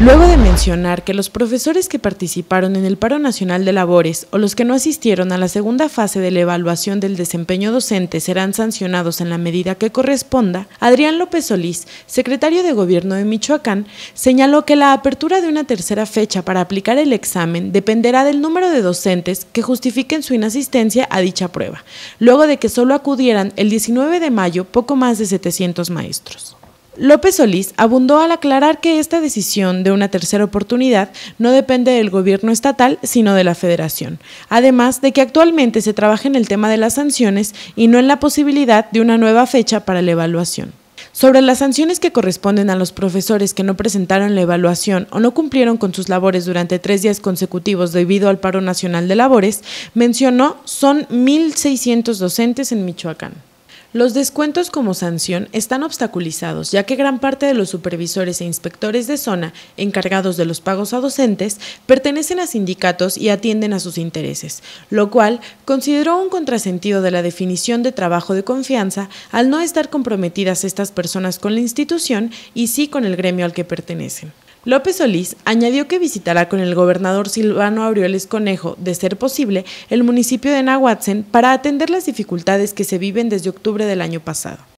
Luego de mencionar que los profesores que participaron en el paro nacional de labores o los que no asistieron a la segunda fase de la evaluación del desempeño docente serán sancionados en la medida que corresponda, Adrián López Solís, secretario de Gobierno de Michoacán, señaló que la apertura de una tercera fecha para aplicar el examen dependerá del número de docentes que justifiquen su inasistencia a dicha prueba, luego de que solo acudieran el 19 de mayo poco más de 700 maestros. López Solís abundó al aclarar que esta decisión de una tercera oportunidad no depende del gobierno estatal, sino de la federación, además de que actualmente se trabaja en el tema de las sanciones y no en la posibilidad de una nueva fecha para la evaluación. Sobre las sanciones que corresponden a los profesores que no presentaron la evaluación o no cumplieron con sus labores durante tres días consecutivos debido al paro nacional de labores, mencionó son 1.600 docentes en Michoacán. Los descuentos como sanción están obstaculizados, ya que gran parte de los supervisores e inspectores de zona encargados de los pagos a docentes pertenecen a sindicatos y atienden a sus intereses, lo cual consideró un contrasentido de la definición de trabajo de confianza al no estar comprometidas estas personas con la institución y sí con el gremio al que pertenecen. López Solís añadió que visitará con el gobernador Silvano Aureoles Conejo, de ser posible, el municipio de Nahuatzen para atender las dificultades que se viven desde octubre del año pasado.